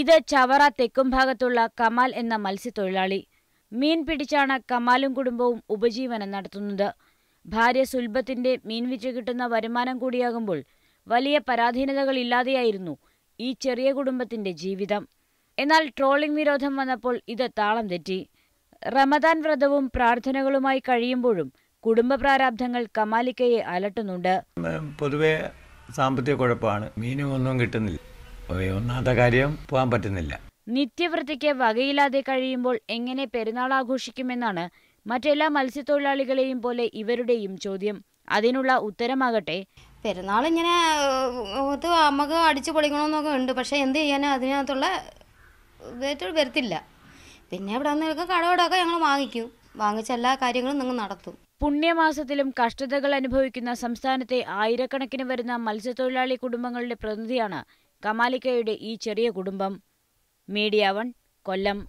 ഇത് ചവറ ഭാഗത്തുള്ള കമാൽ എന്ന മത്സ്യത്തൊഴിലാളി മീൻ പിടിച്ചാണ് കമാലും കുടുംബവും ഉപജീവനം നടത്തുന്നത് ഭാര്യ സുൽബത്തിന്റെ മീൻ വിറ്റ് കിട്ടുന്ന വരുമാനം കൂടിയാകുമ്പോൾ വലിയ പരാധീനതകളില്ലാതെയായിരുന്നു ഈ ചെറിയ കുടുംബത്തിന്റെ ജീവിതം എന്നാൽ ട്രോളിംഗ് നിരോധം വന്നപ്പോൾ ഇത് താളം തെറ്റി റമദാൻ വ്രതവും പ്രാർത്ഥനകളുമായി കഴിയുമ്പോഴും കുടുംബ പ്രാരാബ്ദങ്ങൾ കമാലിക്കയെ അലട്ടുന്നുണ്ട് പൊതുവെ സാമ്പത്തിക കുഴപ്പമാണ് മീനും ഒന്നും കിട്ടുന്നില്ല ഒന്നാമത്തെ കാര്യം പോകാൻ പറ്റുന്നില്ല നിത്യവൃത്തിക്ക് വകയില്ലാതെ കഴിയുമ്പോൾ എങ്ങനെ പെരുന്നാൾ ആഘോഷിക്കുമെന്നാണ് മറ്റെല്ലാ മത്സ്യത്തൊഴിലാളികളെയും പോലെ ഇവരുടെയും ചോദ്യം അതിനുള്ള ഉത്തരമാകട്ടെ പെരുന്നാൾ ഇങ്ങനെ നമുക്ക് അടിച്ചു പൊളിക്കണമെന്നൊക്കെ ഉണ്ട് പക്ഷേ എന്ത് ചെയ്യാനും അതിനകത്തുള്ള ഇതായിട്ട് വരത്തില്ല പിന്നെ ഇവിടെ നിങ്ങൾക്ക് കടവടമൊക്കെ ഞങ്ങൾ വാങ്ങിക്കും വാങ്ങിച്ച എല്ലാ കാര്യങ്ങളും നിങ്ങൾ നടത്തും പുണ്യമാസത്തിലും കഷ്ടതകൾ അനുഭവിക്കുന്ന സംസ്ഥാനത്തെ ആയിരക്കണക്കിന് വരുന്ന മത്സ്യത്തൊഴിലാളി കുടുംബങ്ങളുടെ പ്രതിനിധിയാണ് കമാലിക്കയുടെ ഈ ചെറിയ കുടുംബം മീഡിയ വൺ കൊല്ലം